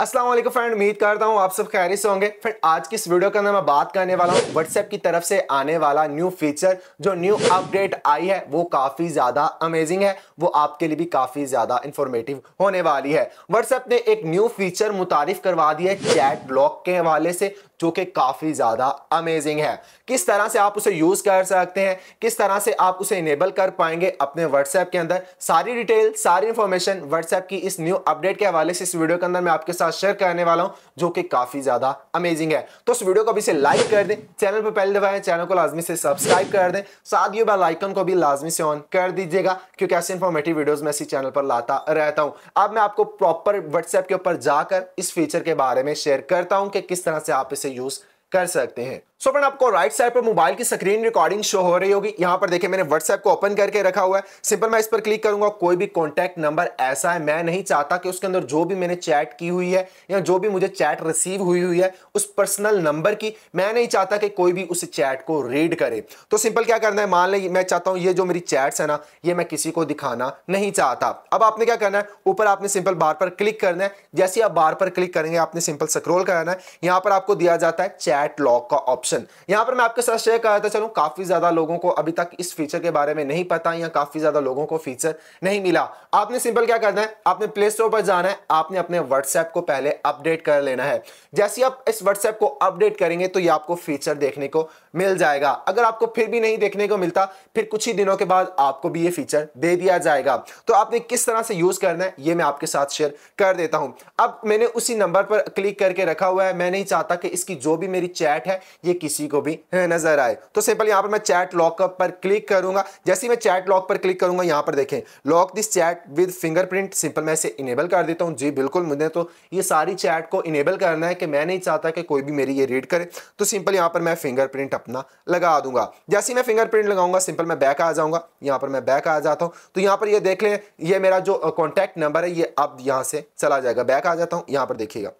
Aslam friend उम्मीद करता हूँ आप सब खैर से होंगे फ्रेंड आज की इस वीडियो के अंदर मैं बात करने वाला हूँ व्हाट्सएप की तरफ से आने वाला न्यू फीचर जो न्यू अपडेट आई है वो काफ़ी ज़्यादा अमेजिंग है वो आपके लिए भी काफ़ी ज़्यादा इंफॉर्मेटिव होने वाली है व्हाट्सएप ने एक न्यू फीचर मुतारफ़ करवा दी है चैट ब्लॉक के हवाले से जो कि काफ़ी ज़्यादा अमेजिंग है किस तरह से आप उसे यूज़ कर सकते हैं किस तरह से आप उसे इनेबल कर पाएंगे अपने व्हाट्सएप के अंदर सारी डिटेल सारी इन्फॉर्मेशन व्हाट्सएप की इस न्यू अपडेट के हवाले से इस वीडियो के अंदर मैं आपके साथ शेयर करने वाला हूँ जो कि काफ़ी ज़्यादा अमेजिंग है तो उस वीडियो को अभी से लाइक कर दें चैनल पर पहले दफा चैनल को लाजमी से सब्सक्राइब कर दें साथ ही बेलाइकन को भी लाजमी से ऑन कर दीजिएगा क्योंकि ऐसे इन्फॉर्मेटिव वीडियोज़ मैं इसी चैनल पर लाता रहता हूँ अब मैं आपको प्रॉपर व्हाट्सएप के ऊपर जाकर इस फीचर के बारे में शेयर करता हूँ कि किस तरह से आप इसे यूज़ कर सकते हैं सो फ्रेंड आपको राइट साइड पर मोबाइल की स्क्रीन रिकॉर्डिंग शो हो रही होगी यहां पर देखिए मैंने व्हाट्सएप को ओपन करके रखा हुआ है सिंपल मैं इस पर क्लिक करूंगा कोई भी कॉन्टैक्ट नंबर ऐसा है मैं नहीं चाहता कि उसके अंदर जो भी मैंने चैट की हुई है या जो भी मुझे चैट रिसीव हुई हुई है उस पर्सनल नंबर की मैं नहीं चाहता कि कोई भी उस चैट को रीड करे तो सिंपल क्या करना है मान लें मैं चाहता हूँ ये जो मेरी चैट्स है ना ये मैं किसी को दिखाना नहीं चाहता अब आपने क्या करना है ऊपर आपने सिंपल बार पर क्लिक करना है जैसे आप बार पर क्लिक करेंगे आपने सिंपल स्क्रोल करना है यहाँ पर आपको दिया जाता है चैट लॉक का ऑप्शन ऑप्शन यहां पर मैं आपके साथ शेयर कराता चलूं काफी ज्यादा लोगों को अभी तक इस फीचर के बारे में नहीं पता या काफी ज्यादा लोगों को फीचर नहीं मिला आपने सिंपल क्या करना है आपने प्ले स्टोर पर जाना है आपने अपने व्हाट्सएप को पहले अपडेट कर लेना है जैसे आप इस व्हाट्सएप को अपडेट करेंगे तो ये आपको फीचर देखने को मिल जाएगा अगर आपको फिर भी नहीं देखने को मिलता फिर कुछ ही दिनों के बाद आपको भी ये फीचर दे दिया जाएगा तो आपने किस तरह से यूज करना है ये मैं आपके साथ शेयर कर देता हूं अब मैंने उसी नंबर पर क्लिक करके रखा हुआ है मैं नहीं चाहता कि इसकी जो भी मेरी चैट है ये किसी को भी नजर आए तो सिंपल यहां पर मैं चैट लॉकअप पर क्लिक करूंगा जैसे मैं चैट लॉक पर क्लिक करूंगा यहां पर देखें lock this chat with fingerprint simple मैं इसे इनेबल कर देता हूं जी बिल्कुल मुझे तो ये सारी चैट को इनेबल करना है कि मैं नहीं चाहता कि कोई भी मेरी ये रीड करे तो सिंपल यहां पर मैं फिंगरप्रिंट अपना लगा दूंगा जैसे मैं फिंगरप्रिंट लगाऊंगा सिंपल मैं बैक आ जाऊंगा यहां पर मैं बैक आ जाता हूं तो यहां पर यह देख लें यह मेरा जो कॉन्टैक्ट नंबर है ये अब यहां से चला जाएगा बैक आ जाता हूं यहां पर देखिएगा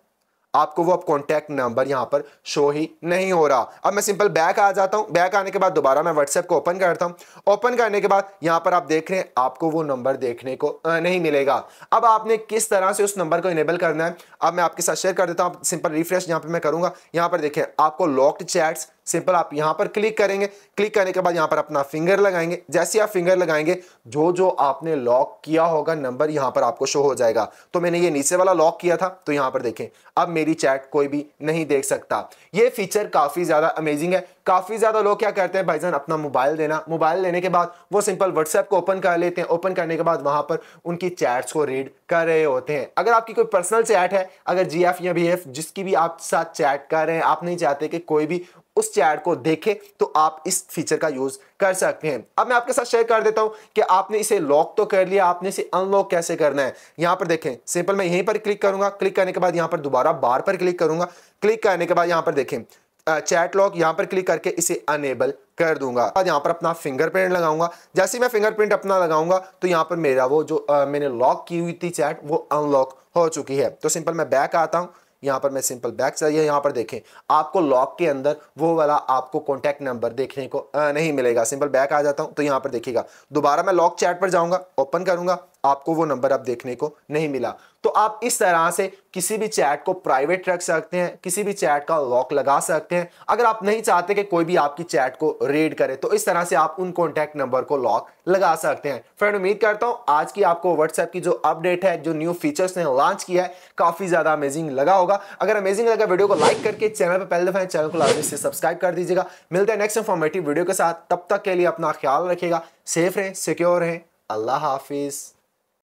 आपको वो अब कॉन्टैक्ट नंबर यहाँ पर शो ही नहीं हो रहा अब मैं सिंपल बैक आ जाता हूँ बैक आने के बाद दोबारा मैं व्हाट्सएप को ओपन करता हूँ ओपन करने के बाद यहाँ पर आप देख रहे हैं आपको वो नंबर देखने को नहीं मिलेगा अब आपने किस तरह से उस नंबर को इनेबल करना है अब मैं आपके साथ शेयर कर देता हूँ सिंपल रिफ्रेश यहाँ पर मैं करूँगा यहाँ पर देखें आपको लॉक्ड चैट्स सिंपल आप यहां पर क्लिक करेंगे क्लिक करने के बाद यहां पर अपना फिंगर लगाएंगे जैसे आप फिंगर लगाएंगे जो जो आपने लॉक किया होगा नंबर यहाँ पर आपको शो हो जाएगा तो मैंने ये नीचे वाला लॉक किया था तो यहाँ पर देखें अब मेरी चैट कोई भी नहीं देख सकता ये फीचर काफ़ी ज़्यादा अमेजिंग है काफ़ी ज़्यादा लोग क्या करते हैं भाईजान अपना मोबाइल देना मोबाइल लेने के बाद वो सिंपल व्हाट्सएप को ओपन कर लेते हैं ओपन करने के बाद वहां पर उनकी चैट्स को रीड कर रहे होते हैं अगर आपकी कोई पर्सनल चैट है अगर जी एफ या बी एफ जिसकी भी आप साथ चैट कर रहे हैं आप नहीं चाहते कि कोई भी उस चैट को देखे तो आप इस फीचर का यूज कर सकते हैं अब मैं आपके साथ शेयर कर देता हूं कि आपने इसे लॉक तो कर लिया आपने इसे अनलॉक कैसे करना है यहां पर देखें सिंपल मैं यहीं पर क्लिक करूंगा क्लिक करने के बाद यहां पर दोबारा बार पर क्लिक करूंगा क्लिक करने के बाद यहां पर देखें चैट लॉक यहाँ पर क्लिक करके इसे अनेबल कर दूंगा बाद यहाँ पर अपना फिंगरप्रिंट लगाऊंगा जैसे मैं फिंगरप्रिंट अपना लगाऊंगा तो यहाँ पर मेरा वो जो आ, मैंने लॉक की हुई थी चैट वो अनलॉक हो चुकी है तो सिंपल मैं बैक आता हूँ यहाँ पर मैं सिंपल बैक चाहिए यहाँ पर देखें आपको लॉक के अंदर वो वाला आपको कॉन्टैक्ट नंबर देखने को नहीं मिलेगा सिंपल बैक आ जाता हूँ तो यहाँ पर देखिएगा दोबारा मैं लॉक चैट पर जाऊँगा ओपन करूँगा आपको वो नंबर अब देखने को नहीं मिला तो आप इस तरह से किसी भी चैट को प्राइवेट रख सकते हैं किसी भी चैट का लॉक लगा सकते हैं अगर आप नहीं चाहते कि कोई भी आपकी चैट को रीड करे तो इस तरह से आप उन कॉन्टैक्ट नंबर को लॉक लगा सकते हैं फ्रेंड उम्मीद करता हूं आज की आपको व्हाट्सएप की जो अपडेट है जो न्यू फीचर्स ने लॉन्च किया है काफ़ी ज़्यादा अमेजिंग लगा होगा अगर अमेजिंग लगा वीडियो को लाइक करके चैनल पर पहले दफा चैनल को लाइव से सब्सक्राइब कर दीजिएगा मिलते हैं नेक्स्ट इन्फॉर्मेटिव वीडियो के साथ तब तक के लिए अपना ख्याल रखेगा सेफ रहें सिक्योर रहें अल्लाह हाफिज़